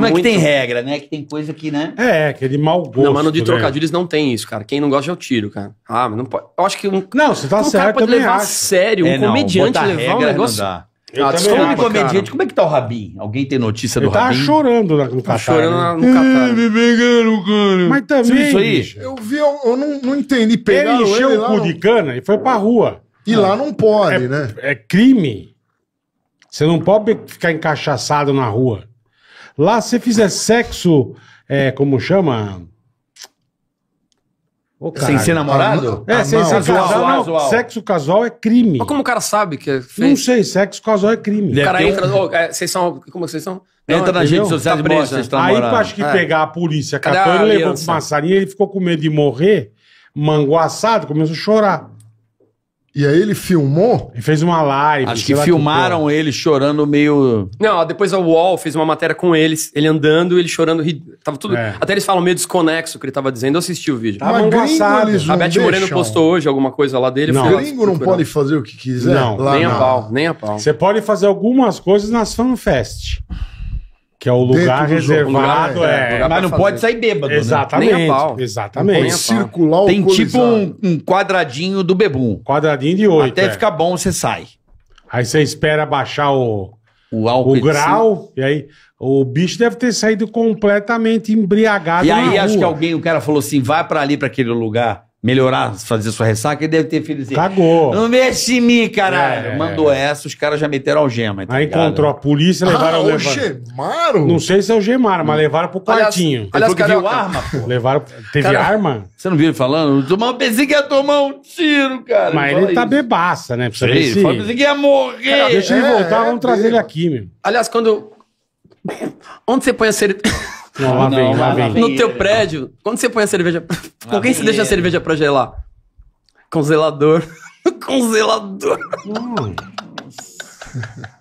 tá não muito... é que tem regra, né? É que tem coisa que, né? É, aquele mau gosto. Não, mano, de né? trocadilhos né? não tem isso, cara. Quem não gosta é o tiro, cara. Ah, mas não pode. Eu acho que um. Não, você tá um certo, cara pode levar acho. sério, um é, não, comediante levar regra, um negócio. Não dá. ah, desculpa, acho, comediante, como é que tá o Rabin? Alguém tem notícia do ele Tá chorando tá né? no Catar. Tá chorando no Catar. me pegaram, cara. Mas também. Você viu isso aí? Eu vi, eu, eu não, não entendi. Pegaram ele encheu ele o cu não... de cana e foi pra rua. E ah, lá não pode, é, né? É crime. Você não pode ficar encaixaçado na rua. Lá, se fizer sexo, é, como chama? sem ser namorado? É, ah, sem não. ser casual, casual, não. casual. Sexo casual é crime. Mas como o cara sabe que é fez? Não sei, sexo casual é crime. O cara entra. é, vocês são. Como vocês são? Não, entra gente redes social tá preso. Aí, namorando. pra acho que é. pegar a polícia, catou, ele levou pro passarinho, ele ficou com medo de morrer, manguaçado, começou a chorar. E aí ele filmou. Ele fez uma live. Acho que filmaram que ele chorando meio. Não, depois a Wall fez uma matéria com eles, ele andando, ele chorando. Ri... Tava tudo. É. Até eles falam meio desconexo o que ele tava dizendo. Eu assisti o vídeo. Tava um gringo, eles A Beth deixam. Moreno postou hoje alguma coisa lá dele. Não, o gringo não pode fazer o que quiser. Não, lá nem não. a pau, nem a pau. Você pode fazer algumas coisas nas fanfest. Que é o lugar reservado, Lugar- é. lugar Mas não fazer. pode sair bêbado, né? Exatamente. Nem a pau. Exatamente. Nem a pau. Circular Tem tipo um, um quadradinho do bebum. Quadradinho de oito. Até é. ficar bom, você sai. Aí você espera baixar o, O o grau, e aí o bicho deve ter saído completamente embriagado. E na aí acho que alguém, o cara falou assim, vai para ali, para aquele lugar melhorar, fazer sua ressaca, ele deve ter filho assim. Cagou. Não mexe em mim, caralho. É, é Mandou é. essa, os caras já meteram algema. Tá Aí encontrou a polícia, levaram ah, o algemaram? Não sei se é algemaram, mas hum. levaram pro quartinho. Aliás, aliás viu arma, pô. Levaram, teve cara, arma? Você não viu ele falando? Tomar, pensei que ia tomar um tiro, cara. Mas ele, tá bebaça, né? Precisa ver se... Pensei que ia morrer. Cara, deixa é, ele voltar, é, vamos trazer ele aqui, meu. Aliás, quando... Onde você põe a ser Não, lá vem, lá vem. No teu prédio, quando você põe a cerveja. Com quem você deixa a cerveja pra gelar? Com zelador. Com zelador. Nossa. Hum.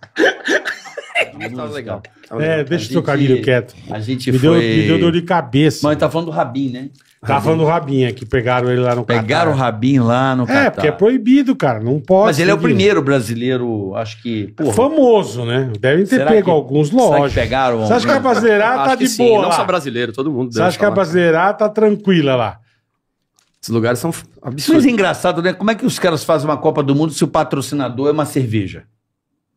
tava legal. Tava é, legal. deixa o seu carinho quieto. A gente me foi... Deu, me deu dor de cabeça. Mas tá falando do Rabin, né? Tava tá falando do Rabin, é que pegaram ele lá no pegaram Catar. Pegaram o Rabin lá no é, Catar. É, porque é proibido, cara, não pode. Mas ele é o primeiro brasileiro, acho que... É porra, famoso, né? Devem ter será pego que, alguns, lógico. Será pegaram? Você acha que a brasileirada tá de sim, boa não só brasileiro, todo mundo. Você acha que a brasileirada tá tranquila lá? Esses lugares são absurdos. Mas é engraçado, né? Como é que os caras fazem uma Copa do Mundo se o patrocinador é uma cerveja?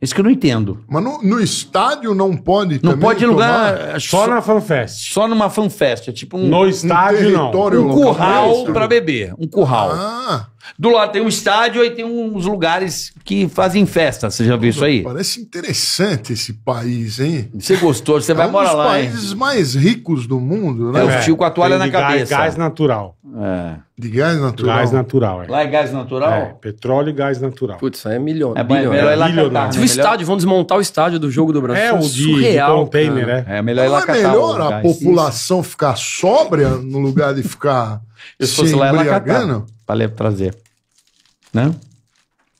Isso que eu não entendo. Mas no, no estádio não pode Não pode em lugar. Só, só na fanfest. Só numa fanfest. É tipo um. No estádio, não. Um curral é para beber. Um curral. Ah. Do lado tem um estádio e tem uns lugares que fazem festa. Você já viu isso aí? Parece interessante esse país, hein? Você gostou? Você é vai um morar lá. É um dos países hein? mais ricos do mundo, né? É, o tio com a toalha na cabeça. Gás natural. É. De gás natural. Gás natural, é. Lá é gás natural? É, petróleo e gás natural. Putz, aí é milhão. É, bilhão, é melhor é. ir lá é catar. Né? Né? o tipo é estádio, vão desmontar o estádio do jogo do Brasil. É, o surreal, de, container, né? É, melhor ir lá catar. É melhor a população Isso. ficar sóbria no lugar de ficar se fosse lá, é lá catar. Pra trazer. Né?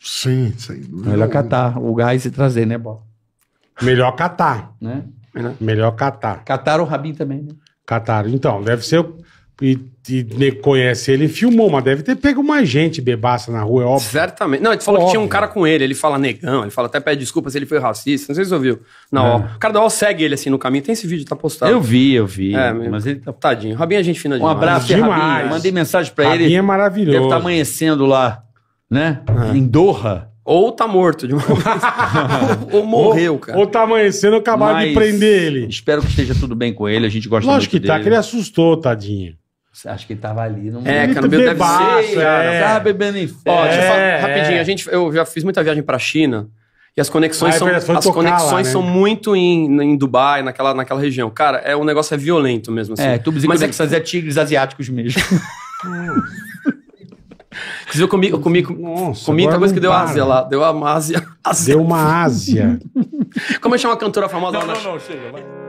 Sim, sem dúvida. Melhor catar o gás e trazer, né, Melhor catar. Né? Melhor catar. Cataram o Rabin também, né? Cataram. Então, deve ser e, e conhece ele, filmou, mas deve ter pego mais gente bebaça na rua, é óbvio. Certamente. Não, ele falou óbvio. que tinha um cara com ele, ele fala negão, ele fala até pede desculpas se ele foi racista, não sei se você ouviu. Não, é. o cara da UOL segue ele assim no caminho, tem esse vídeo, tá postado. Eu vi, eu vi. É, mas ele tá... Tadinho, Rabinho é gente fina demais. Um abraço, demais. Rabinho. Mandei mensagem pra Rabinho ele. Rabinho é maravilhoso. Deve estar tá amanhecendo lá, né? É. Em Doha. Ou tá morto de uma vez. ou, ou, morreu, cara. Ou tá amanhecendo, acabaram de prender ele. Espero que esteja tudo bem com ele, a gente gosta Lógico muito que tá, que ele assustou, tadinho. Acho que ele tava ali no É, cara, no meio bebaço, cara. É. Tá bebendo em foto. É, falar, rapidinho, é. a gente, eu já fiz muita viagem pra China e as conexões ah, é são, as tocar, conexões né? são muito em, em Dubai, naquela, naquela região. Cara, é, o negócio é violento mesmo. Assim. É, tubos e Mas é, que... é tigres asiáticos mesmo. Inclusive, eu comi, eu comi, Nossa, comi muita coisa que deu para. Ásia lá. Deu uma Ásia. Deu uma Ásia. Como é que chama a cantora famosa? Não, não, não, chega. Vai.